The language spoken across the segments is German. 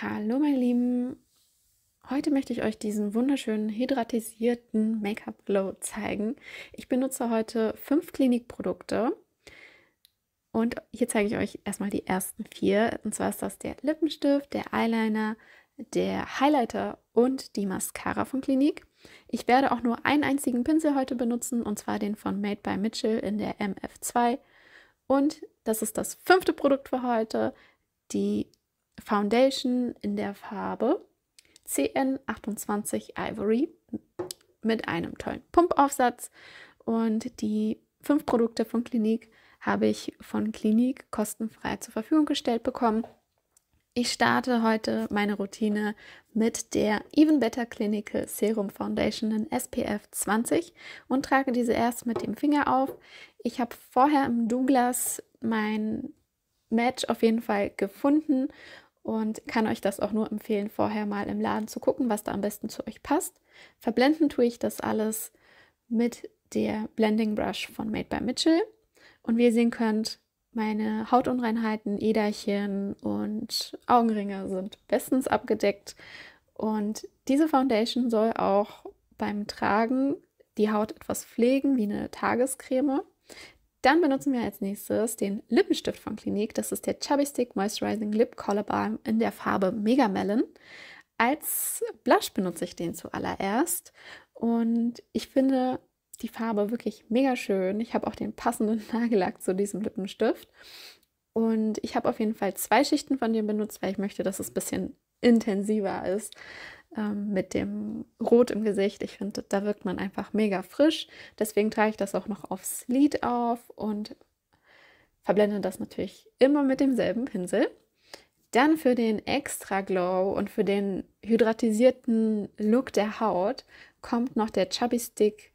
Hallo meine Lieben, heute möchte ich euch diesen wunderschönen hydratisierten Make-up Glow zeigen. Ich benutze heute fünf Klinikprodukte und hier zeige ich euch erstmal die ersten vier. Und zwar ist das der Lippenstift, der Eyeliner, der Highlighter und die Mascara von Klinik. Ich werde auch nur einen einzigen Pinsel heute benutzen und zwar den von Made by Mitchell in der MF2. Und das ist das fünfte Produkt für heute, die Foundation in der Farbe CN28 Ivory mit einem tollen Pumpaufsatz. Und die fünf Produkte von Clinique habe ich von Clinique kostenfrei zur Verfügung gestellt bekommen. Ich starte heute meine Routine mit der Even Better Clinical Serum Foundation in SPF 20 und trage diese erst mit dem Finger auf. Ich habe vorher im Douglas mein Match auf jeden Fall gefunden und kann euch das auch nur empfehlen, vorher mal im Laden zu gucken, was da am besten zu euch passt. Verblenden tue ich das alles mit der Blending Brush von Made by Mitchell. Und wie ihr sehen könnt, meine Hautunreinheiten, Äderchen und Augenringe sind bestens abgedeckt. Und diese Foundation soll auch beim Tragen die Haut etwas pflegen, wie eine Tagescreme. Dann benutzen wir als nächstes den Lippenstift von Clinique. Das ist der Chubby Stick Moisturizing Lip Color Balm in der Farbe Mega Melon. Als Blush benutze ich den zuallererst und ich finde die Farbe wirklich mega schön. Ich habe auch den passenden Nagellack zu diesem Lippenstift und ich habe auf jeden Fall zwei Schichten von dem benutzt, weil ich möchte, dass es ein bisschen intensiver ist ähm, mit dem Rot im Gesicht. Ich finde, da wirkt man einfach mega frisch. Deswegen trage ich das auch noch aufs Lid auf und verblende das natürlich immer mit demselben Pinsel. Dann für den Extra Glow und für den hydratisierten Look der Haut kommt noch der Chubby Stick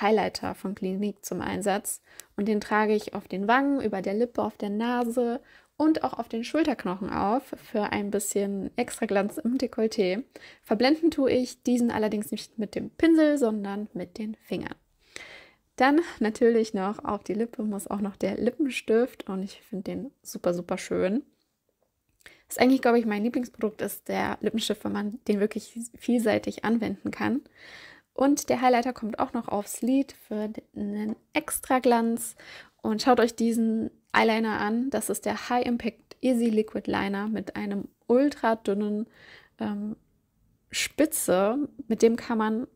Highlighter von Clinique zum Einsatz. Und den trage ich auf den Wangen, über der Lippe, auf der Nase und auch auf den Schulterknochen auf für ein bisschen extra Glanz im Dekolleté. Verblenden tue ich diesen allerdings nicht mit dem Pinsel, sondern mit den Fingern. Dann natürlich noch auf die Lippe muss auch noch der Lippenstift und ich finde den super, super schön. Das ist eigentlich, glaube ich, mein Lieblingsprodukt ist der Lippenstift, wenn man den wirklich vielseitig anwenden kann. Und der Highlighter kommt auch noch aufs Lid für einen extra Glanz. Und schaut euch diesen Eyeliner an. Das ist der High Impact Easy Liquid Liner mit einem ultra dünnen ähm, Spitze. Mit dem kann man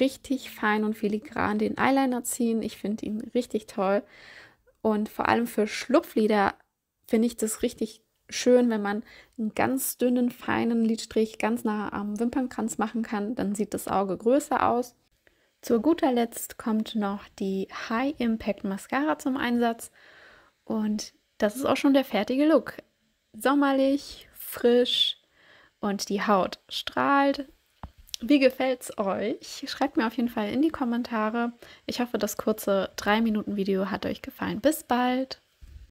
richtig fein und filigran den Eyeliner ziehen. Ich finde ihn richtig toll. Und vor allem für Schlupflider finde ich das richtig schön, wenn man einen ganz dünnen, feinen Lidstrich ganz nah am Wimpernkranz machen kann. Dann sieht das Auge größer aus. Zu guter Letzt kommt noch die High Impact Mascara zum Einsatz. Und das ist auch schon der fertige Look. Sommerlich, frisch und die Haut strahlt. Wie gefällt es euch? Schreibt mir auf jeden Fall in die Kommentare. Ich hoffe, das kurze 3 Minuten Video hat euch gefallen. Bis bald.